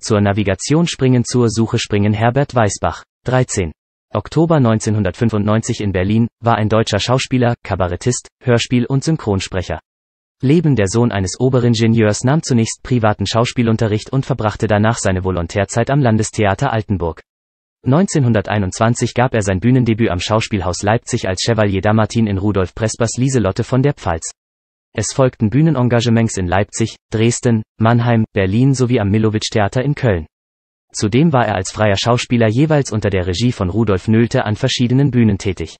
Zur Navigation springen, zur Suche springen Herbert Weißbach. 13. Oktober 1995 in Berlin, war ein deutscher Schauspieler, Kabarettist, Hörspiel- und Synchronsprecher. Leben der Sohn eines Oberingenieurs nahm zunächst privaten Schauspielunterricht und verbrachte danach seine Volontärzeit am Landestheater Altenburg. 1921 gab er sein Bühnendebüt am Schauspielhaus Leipzig als Chevalier Damartin in Rudolf Prespers Lieselotte von der Pfalz. Es folgten Bühnenengagements in Leipzig, Dresden, Mannheim, Berlin sowie am Millowitsch Theater in Köln. Zudem war er als freier Schauspieler jeweils unter der Regie von Rudolf Nölte an verschiedenen Bühnen tätig.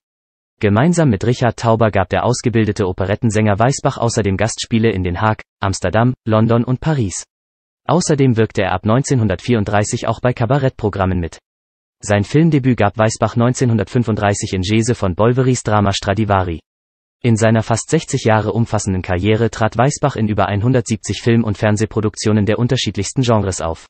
Gemeinsam mit Richard Tauber gab der ausgebildete Operettensänger Weißbach außerdem Gastspiele in Den Haag, Amsterdam, London und Paris. Außerdem wirkte er ab 1934 auch bei Kabarettprogrammen mit. Sein Filmdebüt gab Weißbach 1935 in Jese von Bolveris Drama Stradivari. In seiner fast 60 Jahre umfassenden Karriere trat Weißbach in über 170 Film- und Fernsehproduktionen der unterschiedlichsten Genres auf.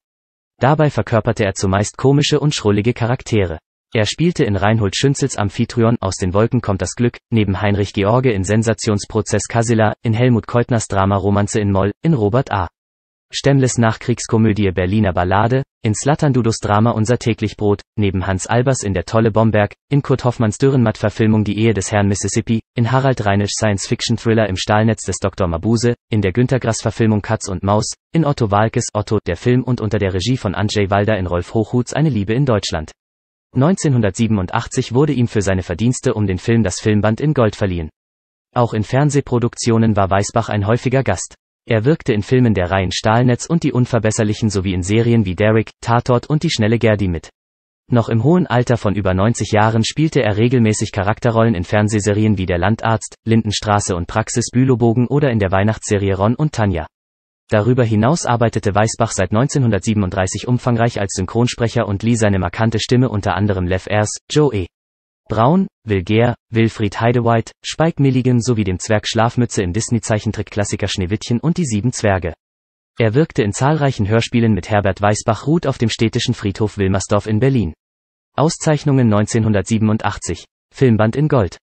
Dabei verkörperte er zumeist komische und schrullige Charaktere. Er spielte in Reinhold Schünzels Amphitryon Aus den Wolken kommt das Glück, neben Heinrich George in Sensationsprozess Casilla, in Helmut Keutners Drama Romanze in Moll, in Robert A. Stemmles Nachkriegskomödie Berliner Ballade, in Slattern Dudos Drama Unser täglich Brot, neben Hans Albers in Der tolle Bomberg, in Kurt Hoffmanns Dürrenmatt-Verfilmung Die Ehe des Herrn Mississippi, in Harald Reinisch Science-Fiction-Thriller Im Stahlnetz des Dr. Mabuse, in der güntergrass verfilmung Katz und Maus, in Otto Walkes Otto, der Film und unter der Regie von Andrzej Walder in Rolf Hochhuts Eine Liebe in Deutschland. 1987 wurde ihm für seine Verdienste um den Film das Filmband in Gold verliehen. Auch in Fernsehproduktionen war Weißbach ein häufiger Gast. Er wirkte in Filmen der Reihen Stahlnetz und Die Unverbesserlichen sowie in Serien wie Derek, Tatort und Die schnelle Gerdi mit. Noch im hohen Alter von über 90 Jahren spielte er regelmäßig Charakterrollen in Fernsehserien wie Der Landarzt, Lindenstraße und Praxis Bülowbogen oder in der Weihnachtsserie Ron und Tanja. Darüber hinaus arbeitete Weißbach seit 1937 umfangreich als Synchronsprecher und lieh seine markante Stimme unter anderem Lev Ayers, Joe E. Braun, Wilgär, Wilfried Heidewhite, Spike Milligan sowie dem Zwerg Schlafmütze im Disney-Zeichentrick-Klassiker Schneewittchen und die Sieben Zwerge. Er wirkte in zahlreichen Hörspielen mit Herbert Weißbach Ruth auf dem städtischen Friedhof Wilmersdorf in Berlin. Auszeichnungen 1987, Filmband in Gold.